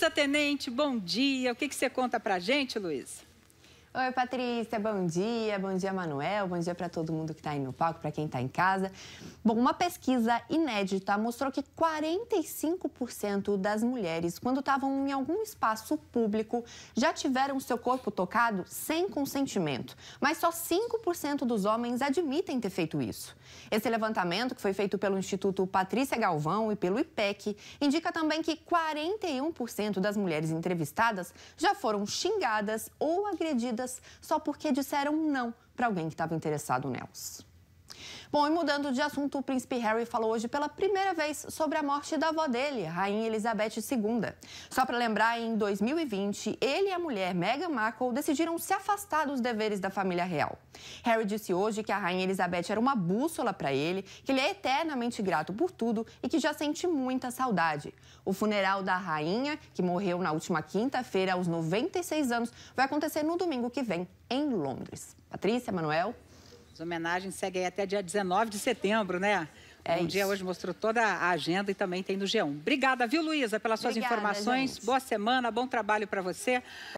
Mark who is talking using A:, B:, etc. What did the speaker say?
A: Luísa Tenente, bom dia. O que, que você conta para gente, Luísa?
B: Oi, Patrícia, bom dia. Bom dia, Manuel. Bom dia para todo mundo que está aí no palco, para quem está em casa. Bom, uma pesquisa inédita mostrou que 45% das mulheres, quando estavam em algum espaço público, já tiveram seu corpo tocado sem consentimento. Mas só 5% dos homens admitem ter feito isso. Esse levantamento, que foi feito pelo Instituto Patrícia Galvão e pelo IPEC, indica também que 41% das mulheres entrevistadas já foram xingadas ou agredidas só porque disseram não para alguém que estava interessado nelas. Bom, e mudando de assunto, o príncipe Harry falou hoje pela primeira vez sobre a morte da avó dele, Rainha Elizabeth II. Só para lembrar, em 2020, ele e a mulher Meghan Markle decidiram se afastar dos deveres da família real. Harry disse hoje que a Rainha Elizabeth era uma bússola para ele, que ele é eternamente grato por tudo e que já sente muita saudade. O funeral da rainha, que morreu na última quinta-feira aos 96 anos, vai acontecer no domingo que vem, em Londres. Patrícia, Manuel, as homenagens seguem até dia 19 de setembro,
A: né? É dia hoje mostrou toda a agenda e também tem no G1. Obrigada, viu, Luísa, pelas suas Obrigada, informações. Gente. Boa semana, bom trabalho para você.